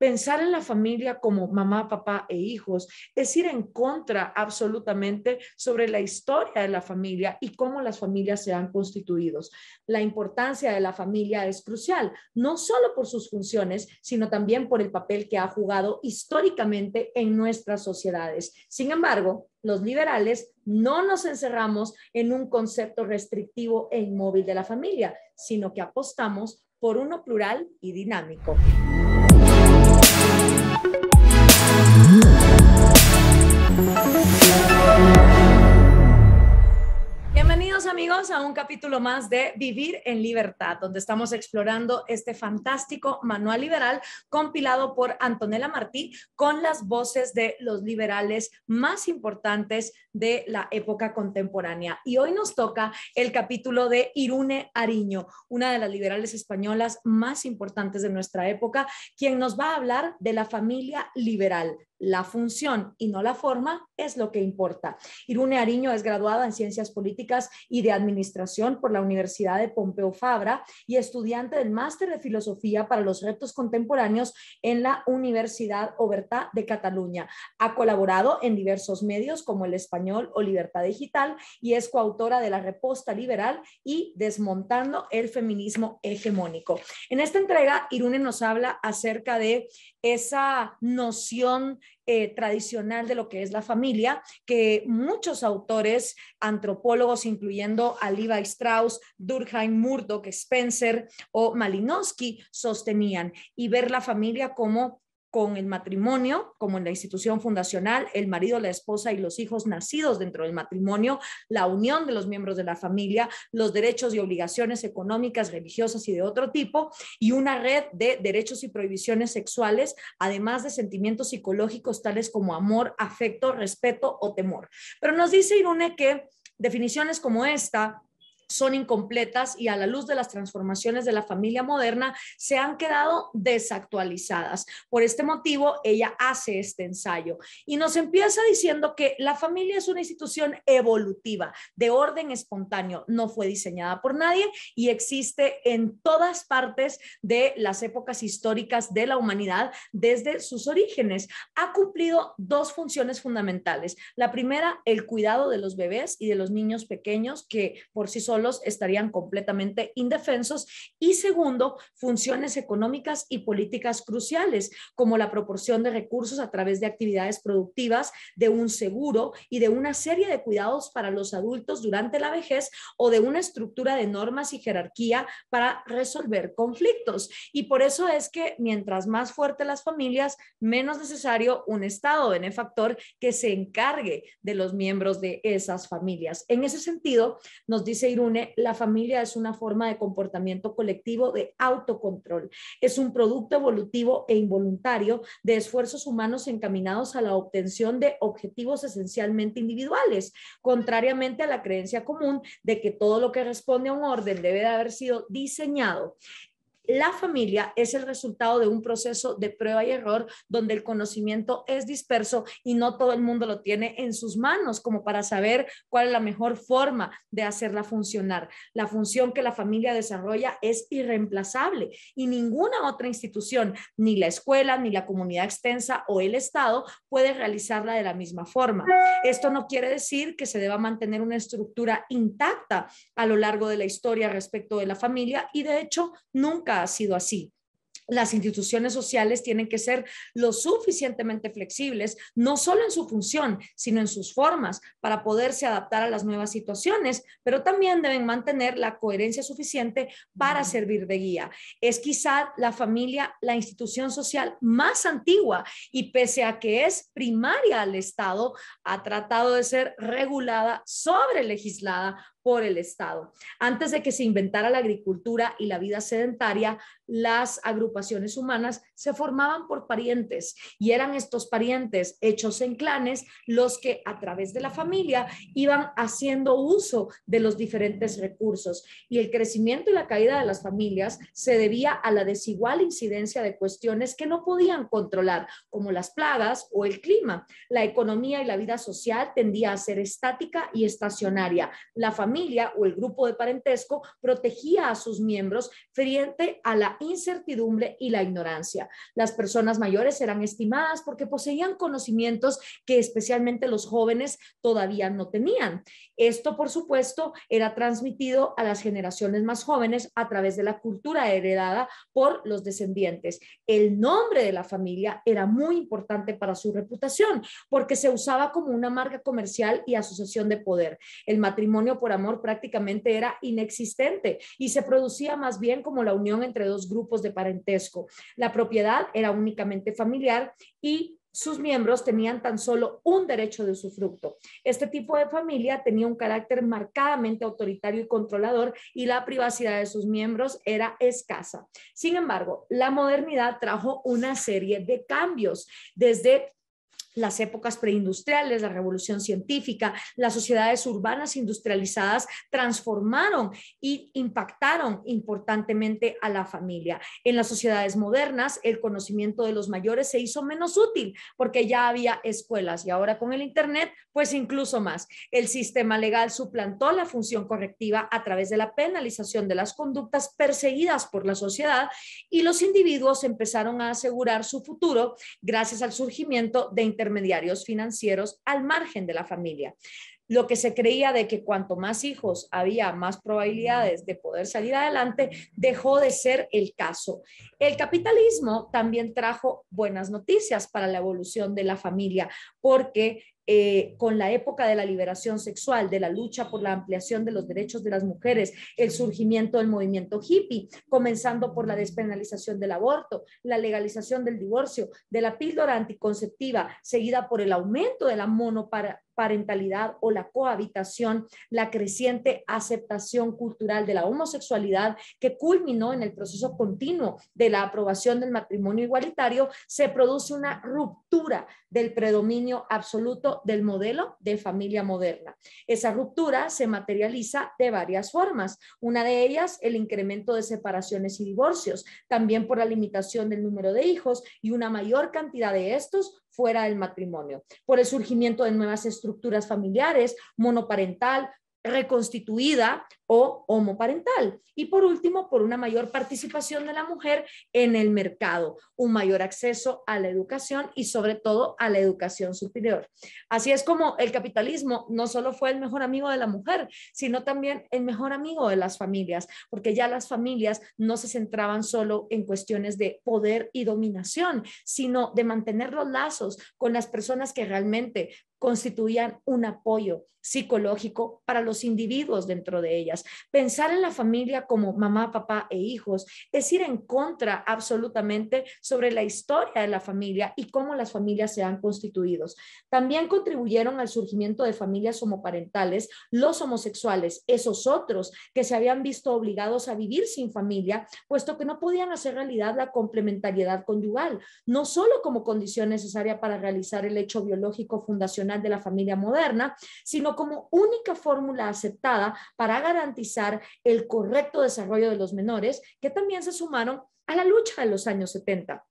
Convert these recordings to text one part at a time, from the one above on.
Pensar en la familia como mamá, papá e hijos es ir en contra absolutamente sobre la historia de la familia y cómo las familias se han constituido. La importancia de la familia es crucial, no solo por sus funciones, sino también por el papel que ha jugado históricamente en nuestras sociedades. Sin embargo, los liberales no nos encerramos en un concepto restrictivo e inmóvil de la familia, sino que apostamos por uno plural y dinámico. Bienvenidos amigos a un capítulo más de Vivir en Libertad, donde estamos explorando este fantástico manual liberal compilado por Antonella Martí con las voces de los liberales más importantes de la época contemporánea. Y hoy nos toca el capítulo de Irune Ariño, una de las liberales españolas más importantes de nuestra época, quien nos va a hablar de la familia liberal, la función y no la forma es lo que importa. Irune Ariño es graduada en Ciencias Políticas y de Administración por la Universidad de Pompeu Fabra y estudiante del Máster de Filosofía para los Retos Contemporáneos en la Universidad Oberta de Cataluña. Ha colaborado en diversos medios como El Español o libertad digital y es coautora de La Reposta Liberal y Desmontando el Feminismo Hegemónico. En esta entrega, Irune nos habla acerca de esa noción eh, tradicional de lo que es la familia, que muchos autores, antropólogos, incluyendo a Levi Strauss, Durkheim, Murdoch, Spencer o Malinowski, sostenían, y ver la familia como con el matrimonio, como en la institución fundacional, el marido, la esposa y los hijos nacidos dentro del matrimonio, la unión de los miembros de la familia, los derechos y obligaciones económicas, religiosas y de otro tipo, y una red de derechos y prohibiciones sexuales, además de sentimientos psicológicos tales como amor, afecto, respeto o temor. Pero nos dice Irune que definiciones como esta son incompletas y a la luz de las transformaciones de la familia moderna se han quedado desactualizadas. Por este motivo, ella hace este ensayo y nos empieza diciendo que la familia es una institución evolutiva, de orden espontáneo, no fue diseñada por nadie y existe en todas partes de las épocas históricas de la humanidad desde sus orígenes. Ha cumplido dos funciones fundamentales. La primera, el cuidado de los bebés y de los niños pequeños que por sí solos estarían completamente indefensos. Y segundo, funciones económicas y políticas cruciales, como la proporción de recursos a través de actividades productivas, de un seguro y de una serie de cuidados para los adultos durante la vejez o de una estructura de normas y jerarquía para resolver conflictos. Y por eso es que mientras más fuertes las familias, menos necesario un Estado benefactor que se encargue de los miembros de esas familias. En ese sentido, nos dice Irún, la familia es una forma de comportamiento colectivo de autocontrol. Es un producto evolutivo e involuntario de esfuerzos humanos encaminados a la obtención de objetivos esencialmente individuales, contrariamente a la creencia común de que todo lo que responde a un orden debe de haber sido diseñado la familia es el resultado de un proceso de prueba y error donde el conocimiento es disperso y no todo el mundo lo tiene en sus manos como para saber cuál es la mejor forma de hacerla funcionar. La función que la familia desarrolla es irreemplazable y ninguna otra institución, ni la escuela, ni la comunidad extensa o el Estado puede realizarla de la misma forma. Esto no quiere decir que se deba mantener una estructura intacta a lo largo de la historia respecto de la familia y de hecho nunca ha sido así las instituciones sociales tienen que ser lo suficientemente flexibles, no solo en su función, sino en sus formas, para poderse adaptar a las nuevas situaciones, pero también deben mantener la coherencia suficiente para servir de guía. Es quizá la familia la institución social más antigua y pese a que es primaria al Estado, ha tratado de ser regulada, sobre sobrelegislada por el Estado. Antes de que se inventara la agricultura y la vida sedentaria, las agrupaciones humanas se formaban por parientes y eran estos parientes hechos en clanes los que a través de la familia iban haciendo uso de los diferentes recursos. Y el crecimiento y la caída de las familias se debía a la desigual incidencia de cuestiones que no podían controlar, como las plagas o el clima. La economía y la vida social tendía a ser estática y estacionaria. La familia familia o el grupo de parentesco protegía a sus miembros frente a la incertidumbre y la ignorancia. Las personas mayores eran estimadas porque poseían conocimientos que especialmente los jóvenes todavía no tenían. Esto, por supuesto, era transmitido a las generaciones más jóvenes a través de la cultura heredada por los descendientes. El nombre de la familia era muy importante para su reputación porque se usaba como una marca comercial y asociación de poder. El matrimonio por amor prácticamente era inexistente y se producía más bien como la unión entre dos grupos de parentesco. La propiedad era únicamente familiar y sus miembros tenían tan solo un derecho de usufructo. Este tipo de familia tenía un carácter marcadamente autoritario y controlador y la privacidad de sus miembros era escasa. Sin embargo, la modernidad trajo una serie de cambios, desde las épocas preindustriales, la revolución científica, las sociedades urbanas industrializadas transformaron y impactaron importantemente a la familia. En las sociedades modernas, el conocimiento de los mayores se hizo menos útil porque ya había escuelas y ahora con el Internet, pues incluso más. El sistema legal suplantó la función correctiva a través de la penalización de las conductas perseguidas por la sociedad y los individuos empezaron a asegurar su futuro gracias al surgimiento de intermediarios financieros al margen de la familia. Lo que se creía de que cuanto más hijos había, más probabilidades de poder salir adelante, dejó de ser el caso. El capitalismo también trajo buenas noticias para la evolución de la familia, porque eh, con la época de la liberación sexual, de la lucha por la ampliación de los derechos de las mujeres, el surgimiento del movimiento hippie, comenzando por la despenalización del aborto, la legalización del divorcio, de la píldora anticonceptiva, seguida por el aumento de la monoparentalidad o la cohabitación, la creciente aceptación cultural de la homosexualidad que culminó en el proceso continuo de la aprobación del matrimonio igualitario, se produce una ruptura del predominio absoluto del modelo de familia moderna. Esa ruptura se materializa de varias formas. Una de ellas, el incremento de separaciones y divorcios, también por la limitación del número de hijos y una mayor cantidad de estos fuera del matrimonio, por el surgimiento de nuevas estructuras familiares, monoparental, reconstituida o homoparental. Y por último, por una mayor participación de la mujer en el mercado, un mayor acceso a la educación y sobre todo a la educación superior. Así es como el capitalismo no solo fue el mejor amigo de la mujer, sino también el mejor amigo de las familias, porque ya las familias no se centraban solo en cuestiones de poder y dominación, sino de mantener los lazos con las personas que realmente constituían un apoyo psicológico para los individuos dentro de ellas. Pensar en la familia como mamá, papá e hijos es ir en contra absolutamente sobre la historia de la familia y cómo las familias se han constituido. También contribuyeron al surgimiento de familias homoparentales los homosexuales, esos otros que se habían visto obligados a vivir sin familia, puesto que no podían hacer realidad la complementariedad conyugal, no solo como condición necesaria para realizar el hecho biológico fundacional, de la familia moderna, sino como única fórmula aceptada para garantizar el correcto desarrollo de los menores, que también se sumaron a la lucha de los años 70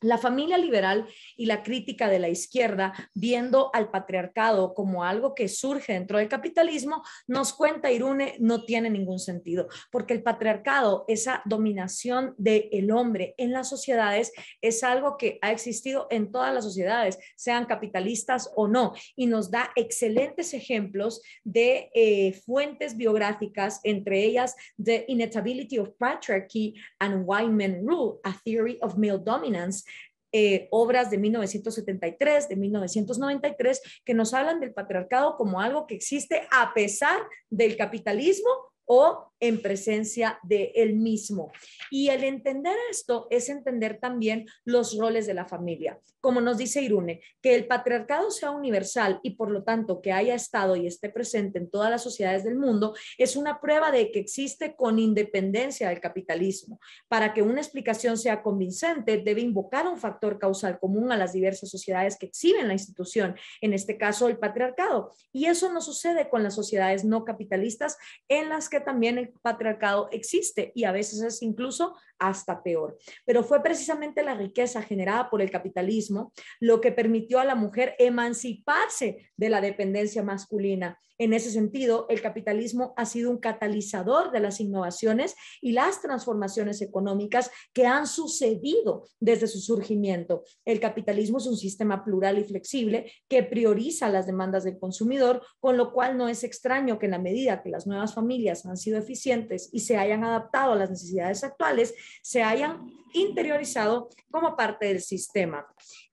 la familia liberal y la crítica de la izquierda, viendo al patriarcado como algo que surge dentro del capitalismo, nos cuenta Irune, no tiene ningún sentido, porque el patriarcado, esa dominación del el hombre en las sociedades, es algo que ha existido en todas las sociedades, sean capitalistas o no, y nos da excelentes ejemplos de eh, fuentes biográficas, entre ellas The Inevitability of Patriarchy and Why Men Rule, A Theory of Male Dominance, eh, obras de 1973, de 1993, que nos hablan del patriarcado como algo que existe a pesar del capitalismo o en presencia de él mismo. Y el entender esto es entender también los roles de la familia. Como nos dice Irune, que el patriarcado sea universal y por lo tanto que haya estado y esté presente en todas las sociedades del mundo, es una prueba de que existe con independencia del capitalismo. Para que una explicación sea convincente, debe invocar un factor causal común a las diversas sociedades que exhiben la institución, en este caso el patriarcado. Y eso no sucede con las sociedades no capitalistas en las que también el patriarcado existe y a veces es incluso hasta peor. Pero fue precisamente la riqueza generada por el capitalismo lo que permitió a la mujer emanciparse de la dependencia masculina. En ese sentido, el capitalismo ha sido un catalizador de las innovaciones y las transformaciones económicas que han sucedido desde su surgimiento. El capitalismo es un sistema plural y flexible que prioriza las demandas del consumidor, con lo cual no es extraño que en la medida que las nuevas familias han sido eficientes, y se hayan adaptado a las necesidades actuales, se hayan interiorizado como parte del sistema.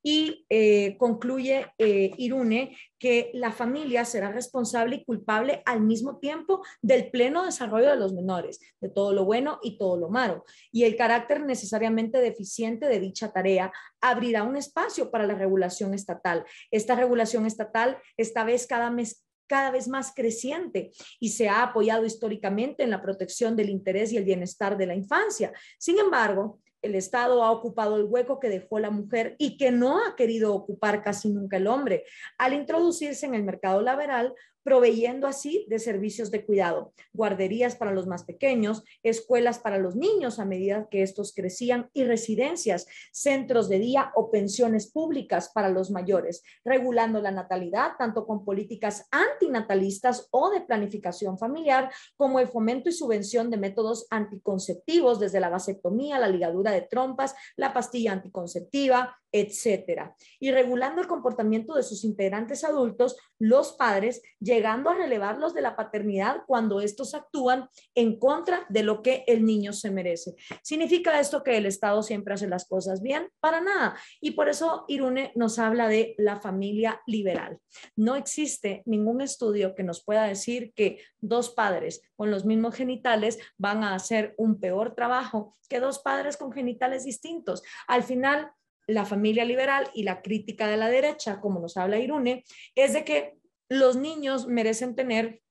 Y eh, concluye eh, Irune que la familia será responsable y culpable al mismo tiempo del pleno desarrollo de los menores, de todo lo bueno y todo lo malo. Y el carácter necesariamente deficiente de dicha tarea abrirá un espacio para la regulación estatal. Esta regulación estatal, esta vez cada mes cada vez más creciente y se ha apoyado históricamente en la protección del interés y el bienestar de la infancia. Sin embargo, el Estado ha ocupado el hueco que dejó la mujer y que no ha querido ocupar casi nunca el hombre, al introducirse en el mercado laboral proveyendo así de servicios de cuidado, guarderías para los más pequeños, escuelas para los niños a medida que estos crecían y residencias, centros de día o pensiones públicas para los mayores, regulando la natalidad tanto con políticas antinatalistas o de planificación familiar como el fomento y subvención de métodos anticonceptivos desde la vasectomía, la ligadura de trompas, la pastilla anticonceptiva, etcétera, y regulando el comportamiento de sus integrantes adultos, los padres, llegando a relevarlos de la paternidad cuando estos actúan en contra de lo que el niño se merece. ¿Significa esto que el Estado siempre hace las cosas bien? Para nada. Y por eso Irune nos habla de la familia liberal. No existe ningún estudio que nos pueda decir que dos padres con los mismos genitales van a hacer un peor trabajo que dos padres con genitales distintos. Al final, la familia liberal y la crítica de la derecha, como nos habla Irune, es de que los niños merecen tener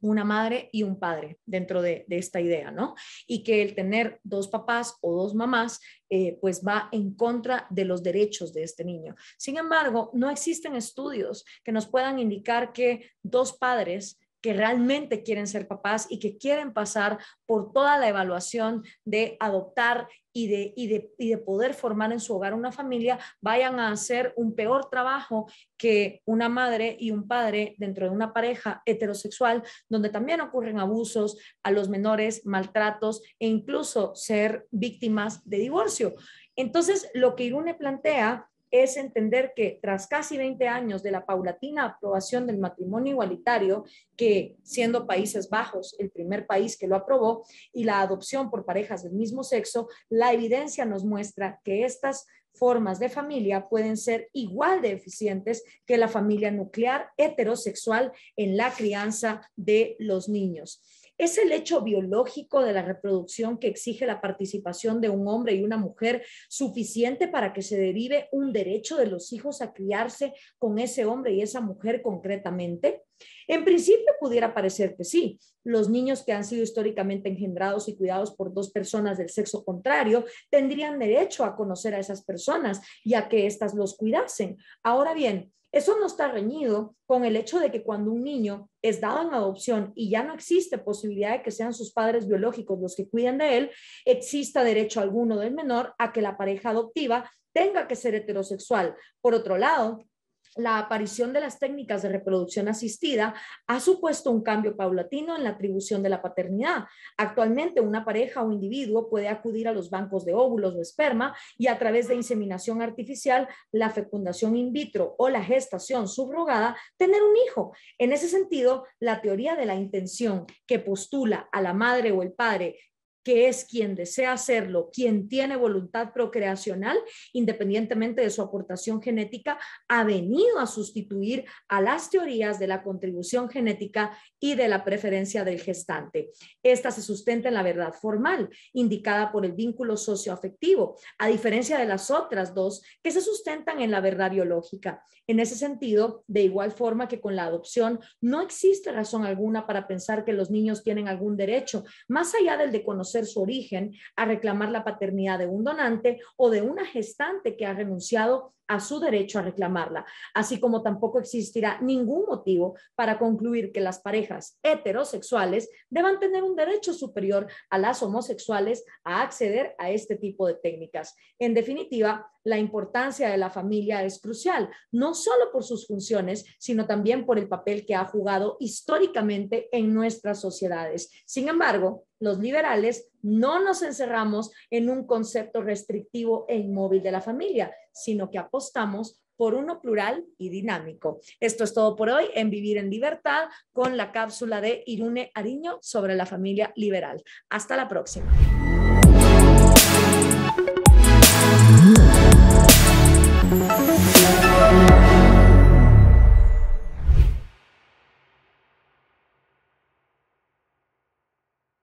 una madre y un padre dentro de, esta idea, ¿no? Y que el tener dos papás o dos mamás, eh, pues va en contra de los derechos de este niño. Sin embargo, no existen estudios que nos puedan indicar que dos padres que realmente quieren ser papás y que quieren pasar por toda la evaluación de adoptar y de, de, poder formar en su hogar una familia, vayan a hacer un peor trabajo que una madre y un padre dentro de una pareja heterosexual, donde también ocurren abusos a los menores, maltratos e incluso ser víctimas de divorcio. Entonces, lo que Irune plantea es entender que tras casi 20 años de la paulatina aprobación del matrimonio igualitario, que siendo Países Bajos el primer país que lo aprobó, y la adopción por parejas del mismo sexo, la evidencia nos muestra que estas formas de familia pueden ser igual de eficientes que la familia nuclear heterosexual en la crianza de los niños. ¿Es el hecho biológico de la reproducción que exige la participación de un hombre y una mujer suficiente para que se derive un derecho de los hijos a criarse con ese hombre y esa mujer concretamente? En principio pudiera parecer que sí. Los niños que han sido históricamente engendrados y cuidados por dos personas del sexo contrario tendrían derecho a conocer a esas personas y a que éstas los cuidasen. Ahora bien, eso no está reñido con el hecho de que cuando un niño es dado en adopción y ya no existe posibilidad de que sean sus padres biológicos los que cuiden de él, exista derecho alguno del menor a que la pareja adoptiva tenga que ser heterosexual. Por otro lado, la aparición de las técnicas de reproducción asistida ha supuesto un cambio paulatino en la atribución de la paternidad. Actualmente, una pareja o individuo puede acudir a los bancos de óvulos o esperma y a través de inseminación artificial, la fecundación in vitro o la gestación subrogada, tener un hijo. En ese sentido, la teoría de la intención que postula a la madre o el padre que es quien desea hacerlo, quien tiene voluntad procreacional, independientemente de su aportación genética, ha venido a sustituir a las teorías de la contribución genética y de la preferencia del gestante. Esta se sustenta en la verdad formal, indicada por el vínculo socioafectivo, a diferencia de las otras dos que se sustentan en la verdad biológica. En ese sentido, de igual forma que con la adopción, no existe razón alguna para pensar que los niños tienen algún derecho, más allá del de conocer su origen a reclamar la paternidad de un donante o de una gestante que ha renunciado a su derecho a reclamarla, así como tampoco existirá ningún motivo para concluir que las parejas heterosexuales deban tener un derecho superior a las homosexuales a acceder a este tipo de técnicas. En definitiva, la importancia de la familia es crucial, no solo por sus funciones, sino también por el papel que ha jugado históricamente en nuestras sociedades. Sin embargo, los liberales no nos encerramos en un concepto restrictivo e inmóvil de la familia, sino que apostamos por uno plural y dinámico. Esto es todo por hoy en Vivir en Libertad con la cápsula de Irune Ariño sobre la familia liberal. Hasta la próxima.